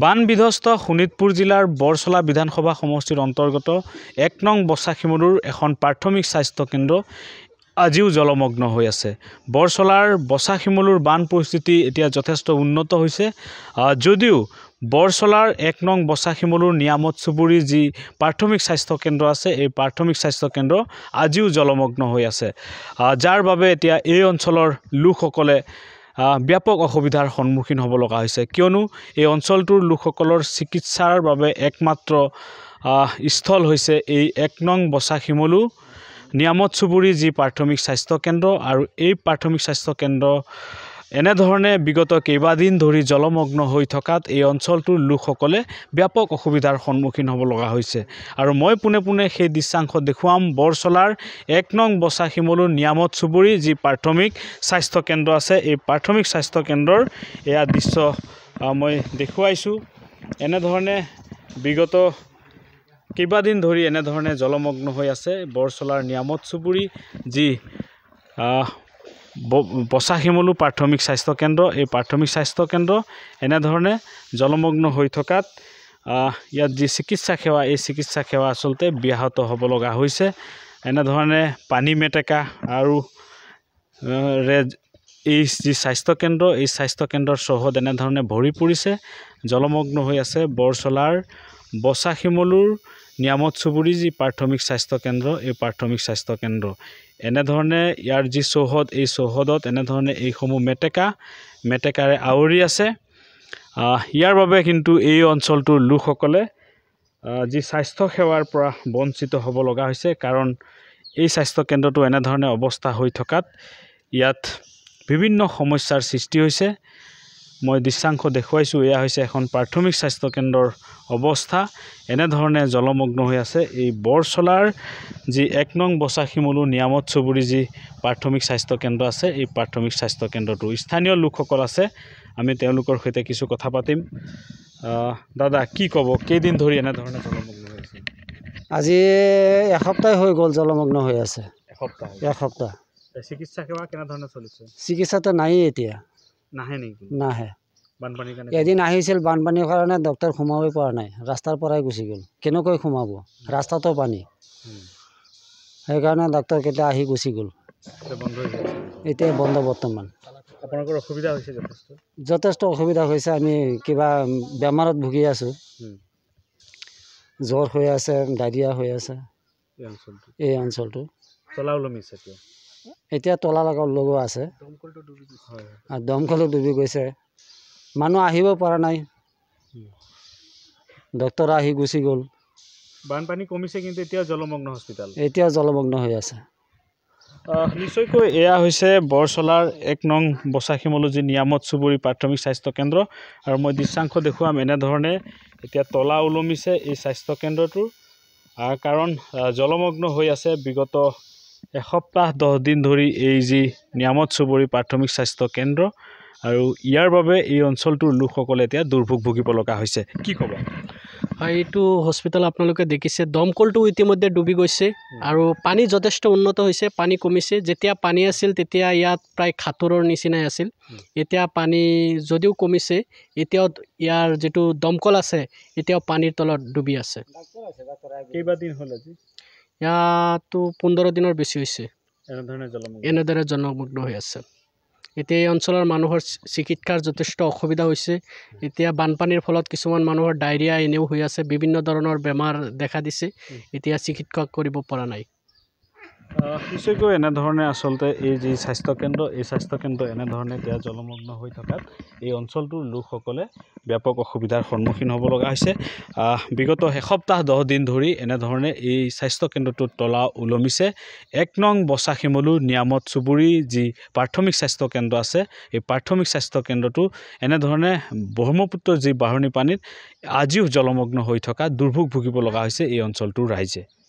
বান বিধ্বস্ত শোণিতপুৰ জিলাৰ বৰচলা বিধানসভা সমষ্টিৰ অন্তৰ্গত এক নং বচাশিমৰুৰ এখন প্ৰাথমিক স্বাস্থ্য কেন্দ্ৰ আজিও জলমগ্ন হৈ আছে বৰচলাৰ বচাখিমলুৰ বান পৰিস্থিতি এতিয়া যথেষ্ট উন্নত হৈছে যদিও বৰচলাৰ এক নং বচাখিমলুৰ নিয়ামত চুবুৰী যি প্ৰাথমিক স্বাস্থ্য কেন্দ্ৰ আছে এই প্ৰাথমিক স্বাস্থ্য কেন্দ্ৰ আজিও জলমগ্ন হৈ আছে যাৰ বাবে এতিয়া এই অঞ্চলৰ লোকসকলে ব্যাপক অসুবিধাৰ সন্মুখীন হ'ব লগা হৈছে কিয়নো এই অঞ্চলটোৰ লোকসকলৰ চিকিৎসাৰ বাবে একমাত্ৰ স্থল হৈছে এই এক নং বচা শিমলু নিয়ামত চুবুৰী যি প্ৰাথমিক স্বাস্থ্যকেন্দ্ৰ আৰু এই প্ৰাথমিক স্বাস্থ্যকেন্দ্ৰ এনেধৰণে বিগত কেইবাদিন ধৰি জলমগ্ন হৈ থকাত এই অঞ্চলটোৰ লোকসকলে ব্যাপক অসুবিধাৰ সন্মুখীন হ'ব লগা হৈছে আৰু মই পোনে পোনে সেই দৃশ্যাংশ দেখুৱাম বৰচলাৰ এক নং বচা শিমলুৰ নিয়ামত চুবুৰী যি প্ৰাথমিক স্বাস্থ্যকেন্দ্ৰ আছে এই প্ৰাথমিক স্বাস্থ্যকেন্দ্ৰৰ এয়া দৃশ্য মই দেখুৱাইছোঁ এনেধৰণে বিগত কেইবাদিন ধৰি এনেধৰণে জলমগ্ন হৈ আছে বৰচলাৰ নিয়ামত চুবুৰী যি বচা শিমলু প্ৰাথমিক স্বাস্থ্যকেন্দ্ৰ এই প্ৰাথমিক স্বাস্থ্যকেন্দ্ৰ এনেধৰণে জলমগ্ন হৈ থকাত ইয়াত যি চিকিৎসা সেৱা এই চিকিৎসা সেৱা আচলতে ব্যাহত হ'ব লগা হৈছে এনেধৰণে পানী মেটেকা আৰু ৰে এই যি স্বাস্থ্যকেন্দ্ৰ এই স্বাস্থ্যকেন্দ্ৰৰ চহদ এনেধৰণে ভৰি পৰিছে জলমগ্ন হৈ আছে বৰচলাৰ বচা শিমলুৰ নিয়ামত চুবুৰী যি প্ৰাথমিক স্বাস্থ্যকেন্দ্ৰ এই প্ৰাথমিক স্বাস্থ্যকেন্দ্ৰ এনেধৰণে ইয়াৰ যি চৌহদ এই চৌহদত এনেধৰণে এইসমূহ মেটেকা মেটেকাৰে আৱৰি আছে ইয়াৰ বাবে কিন্তু এই অঞ্চলটোৰ লোকসকলে যি স্বাস্থ্যসেৱাৰ পৰা বঞ্চিত হ'ব লগা হৈছে কাৰণ এই স্বাস্থ্যকেন্দ্ৰটো এনেধৰণে অৱস্থা হৈ থকাত ইয়াত বিভিন্ন সমস্যাৰ সৃষ্টি হৈছে মই দৃশ্যাংশ দেখুৱাইছোঁ এয়া হৈছে এখন প্ৰাথমিক স্বাস্থ্যকেন্দ্ৰৰ অৱস্থা এনেধৰণে জলমগ্ন হৈ আছে এই বৰচলাৰ যি এক নং বচা নিয়ামত চুবুৰী যি প্ৰাথমিক স্বাস্থ্যকেন্দ্ৰ আছে এই প্ৰাথমিক স্বাস্থ্যকেন্দ্ৰটো স্থানীয় লোকসকল আছে আমি তেওঁলোকৰ সৈতে কিছু কথা পাতিম দাদা কি ক'ব কেইদিন ধৰি এনেধৰণে জলমগ্ন হৈ আছে আজি এসপ্তাহ হৈ গ'ল জলমগ্ন হৈ আছে এসপ্তাহ এসপ্তাহ চিকিৎসা সেৱা কেনেধৰণে চলিছে চিকিৎসাটো নায়েই এতিয়া নাহে নেকি নাহে বানপানীৰ কাৰণে এদিন আহিছিল বানপানীৰ কাৰণে ডক্তৰ সোমাবই পৰা নাই ৰাস্তাৰ পৰাই গুচি গ'ল কেনেকৈ সোমাব ৰাস্তাতো পানী সেইকাৰণে ডক্তৰ কেইটা আহি গুচি গ'ল এতিয়া বন্ধ বৰ্তমান আপোনালোকৰ অসুবিধা হৈছে যথেষ্ট অসুবিধা হৈছে আমি কিবা বেমাৰত ভুগি আছো জ্বৰ হৈ আছে ডায়েৰিয়া হৈ আছে এই অঞ্চলটো এই অঞ্চলটো তলা এতিয়া তলা লগত লগোৱা আছে দমকলটো ডুবি গৈছে মানুহ আহিব পৰা নাই ডক্তৰ আহি গুচি গ'ল বানপানী কমিছে কিন্তু এতিয়া জলমগ্ন হস্পিটেল এতিয়া জলমগ্ন হৈ আছে নিশ্চয়কৈ এয়া হৈছে বৰচলাৰ এক নং বচাখিমলজী নিয়ামত চুবুৰী প্ৰাথমিক স্বাস্থ্য কেন্দ্ৰ আৰু মই দৃশ্যাংশ দেখুৱাম এনেধৰণে এতিয়া তলা ওলমিছে এই স্বাস্থ্যকেন্দ্ৰটোৰ কাৰণ জলমগ্ন হৈ আছে বিগত এসপ্তাহ দহ দিন ধৰি এই যি নিয়ামত চুবুৰী প্ৰাথমিক স্বাস্থ্য কেন্দ্ৰ আৰু ইয়াৰ বাবে এই অঞ্চলটোৰ লোকসকলে এতিয়া দুৰ্ভোগ ভুগিব লগা হৈছে কি ক'ব হয় এইটো হস্পিটেল আপোনালোকে দেখিছে দমকলটো ইতিমধ্যে ডুবি গৈছে আৰু পানী যথেষ্ট উন্নত হৈছে পানী কমিছে যেতিয়া পানী আছিল তেতিয়া ইয়াত প্ৰায় খাতুৰৰ নিচিনাই আছিল এতিয়া পানী যদিও কমিছে এতিয়াও ইয়াৰ যিটো দমকল আছে এতিয়াও পানীৰ তলত ডুবি আছে কেইবাদিন হ'ল আজি ইয়াতো পোন্ধৰ দিনৰ বেছি হৈছে এনেদৰে জনমগ্ন হৈ আছে এতিয়া এই অঞ্চলৰ মানুহৰ চিকিৎসাৰ যথেষ্ট অসুবিধা হৈছে এতিয়া বানপানীৰ ফলত কিছুমান মানুহৰ ডায়েৰিয়া এনেও হৈ আছে বিভিন্ন ধৰণৰ বেমাৰ দেখা দিছে এতিয়া চিকিৎসা কৰিব পৰা নাই নিশ্চয়কৈ এনেধৰণে আচলতে এই যি স্বাস্থ্যকেন্দ্ৰ এই স্বাস্থ্যকেন্দ্ৰ এনেধৰণে এতিয়া জলমগ্ন হৈ থকাত এই অঞ্চলটোৰ লোকসকলে ব্যাপক অসুবিধাৰ সন্মুখীন হ'ব লগা হৈছে বিগত এসপ্তাহ দহ দিন ধৰি এনেধৰণে এই স্বাস্থ্যকেন্দ্ৰটোৰ তলা ওলমিছে এক নং বচা শিমলু নিয়ামত চুবুৰী যি প্ৰাথমিক স্বাস্থ্যকেন্দ্ৰ আছে এই প্ৰাথমিক স্বাস্থ্যকেন্দ্ৰটো এনেধৰণে ব্ৰহ্মপুত্ৰৰ যি বাঢ়নী পানীত আজিও জলমগ্ন হৈ থকা দুৰ্ভোগ ভুগিব লগা হৈছে এই অঞ্চলটোৰ ৰাইজে